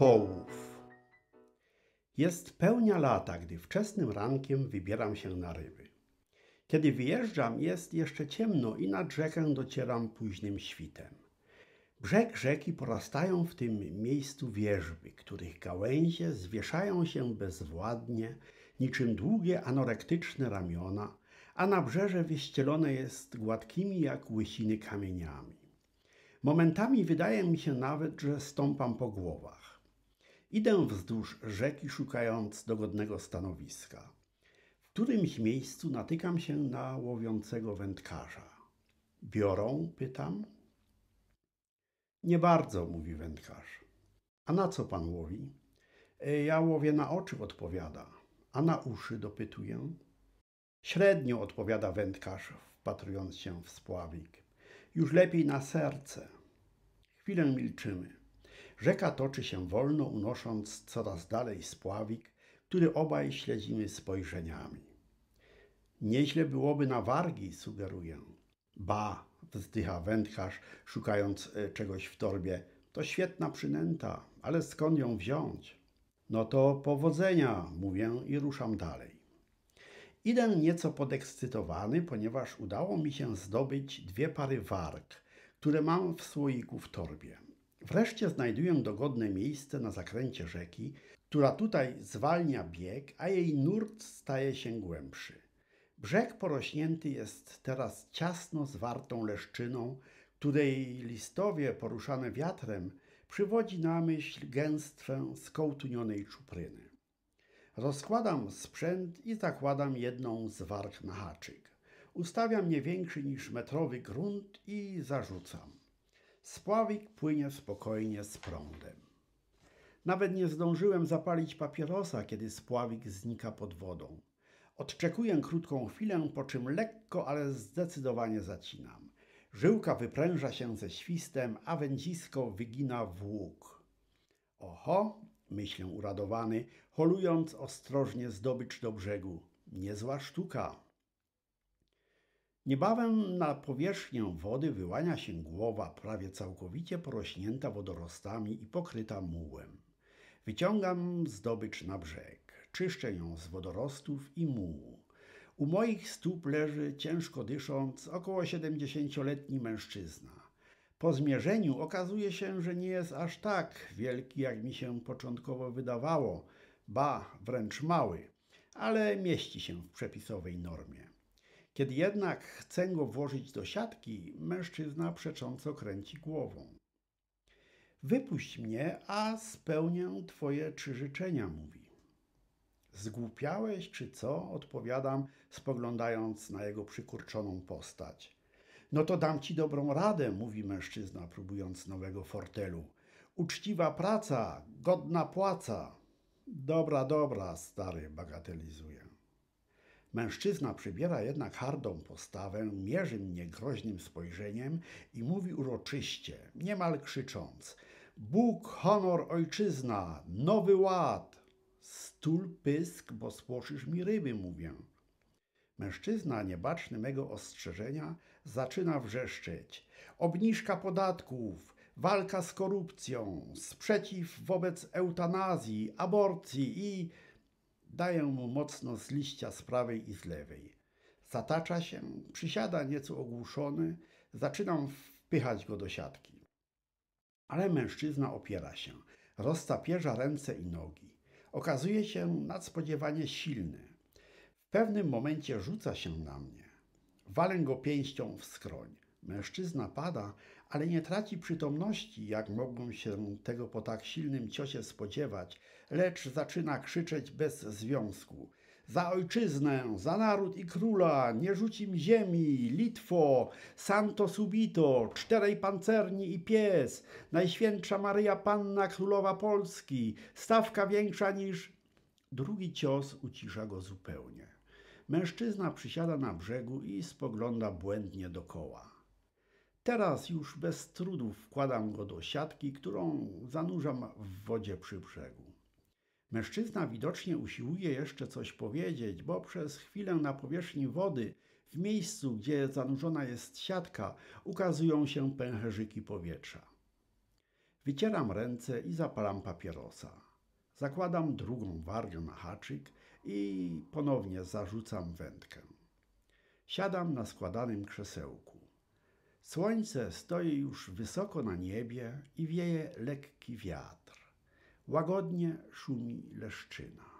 połów. Jest pełnia lata, gdy wczesnym rankiem wybieram się na ryby. Kiedy wyjeżdżam, jest jeszcze ciemno i nad rzekę docieram późnym świtem. Brzeg rzeki porastają w tym miejscu wieżby, których gałęzie zwieszają się bezwładnie, niczym długie anorektyczne ramiona, a nabrzeże wyścielone jest gładkimi jak łysiny kamieniami. Momentami wydaje mi się nawet, że stąpam po głowach. Idę wzdłuż rzeki, szukając dogodnego stanowiska. W którymś miejscu natykam się na łowiącego wędkarza. Biorą? pytam. Nie bardzo, mówi wędkarz. A na co pan łowi? E, ja łowię na oczy, odpowiada. A na uszy dopytuję. Średnio, odpowiada wędkarz, wpatrując się w spławik. Już lepiej na serce. Chwilę milczymy. Rzeka toczy się wolno, unosząc coraz dalej spławik, który obaj śledzimy spojrzeniami. Nieźle byłoby na wargi, sugeruję. Ba, wzdycha wędkarz, szukając e, czegoś w torbie. To świetna przynęta, ale skąd ją wziąć? No to powodzenia, mówię i ruszam dalej. Idę nieco podekscytowany, ponieważ udało mi się zdobyć dwie pary warg, które mam w słoiku w torbie. Wreszcie znajduję dogodne miejsce na zakręcie rzeki, która tutaj zwalnia bieg, a jej nurt staje się głębszy. Brzeg porośnięty jest teraz ciasno zwartą leszczyną, której listowie poruszane wiatrem przywodzi na myśl gęstwę skołtunionej czupryny. Rozkładam sprzęt i zakładam jedną z warg na haczyk. Ustawiam nie większy niż metrowy grunt i zarzucam. Spławik płynie spokojnie z prądem. Nawet nie zdążyłem zapalić papierosa, kiedy spławik znika pod wodą. Odczekuję krótką chwilę, po czym lekko, ale zdecydowanie zacinam. Żyłka wypręża się ze świstem, a wędzisko wygina w łuk. Oho, myślę uradowany, holując ostrożnie zdobycz do brzegu. Niezła sztuka. Niebawem na powierzchnię wody wyłania się głowa, prawie całkowicie porośnięta wodorostami i pokryta mułem. Wyciągam zdobycz na brzeg, czyszczę ją z wodorostów i mułu. U moich stóp leży, ciężko dysząc, około 70-letni mężczyzna. Po zmierzeniu okazuje się, że nie jest aż tak wielki, jak mi się początkowo wydawało, ba, wręcz mały, ale mieści się w przepisowej normie. Kiedy jednak chcę go włożyć do siatki, mężczyzna przecząco kręci głową. Wypuść mnie, a spełnię twoje trzy życzenia, mówi. Zgłupiałeś czy co? Odpowiadam, spoglądając na jego przykurczoną postać. No to dam ci dobrą radę, mówi mężczyzna, próbując nowego fortelu. Uczciwa praca, godna płaca. Dobra, dobra, stary bagatelizuje. Mężczyzna przybiera jednak hardą postawę, mierzy mnie groźnym spojrzeniem i mówi uroczyście, niemal krzycząc: Bóg, honor, ojczyzna, nowy ład! Stul pysk, bo spłoszysz mi ryby, mówię. Mężczyzna, niebaczny mego ostrzeżenia, zaczyna wrzeszczeć: Obniżka podatków, walka z korupcją, sprzeciw wobec eutanazji, aborcji i Daję mu mocno z liścia z prawej i z lewej. Zatacza się, przysiada nieco ogłuszony, zaczynam wpychać go do siatki. Ale mężczyzna opiera się, roztapierza ręce i nogi. Okazuje się nadspodziewanie silny. W pewnym momencie rzuca się na mnie. Walę go pięścią w skroń. Mężczyzna pada, ale nie traci przytomności, jak mogłbym się tego po tak silnym ciosie spodziewać, lecz zaczyna krzyczeć bez związku. Za ojczyznę, za naród i króla, nie rzucim ziemi, Litwo, santo subito, czterej pancerni i pies, Najświętsza Maryja Panna Królowa Polski, stawka większa niż... Drugi cios ucisza go zupełnie. Mężczyzna przysiada na brzegu i spogląda błędnie dokoła. Teraz już bez trudu wkładam go do siatki, którą zanurzam w wodzie przy brzegu. Mężczyzna widocznie usiłuje jeszcze coś powiedzieć, bo przez chwilę na powierzchni wody, w miejscu, gdzie zanurzona jest siatka, ukazują się pęcherzyki powietrza. Wycieram ręce i zapalam papierosa. Zakładam drugą wargę na haczyk i ponownie zarzucam wędkę. Siadam na składanym krzesełku. Słońce stoi już wysoko na niebie i wieje lekki wiatr. Łagodnie szumi leszczyna.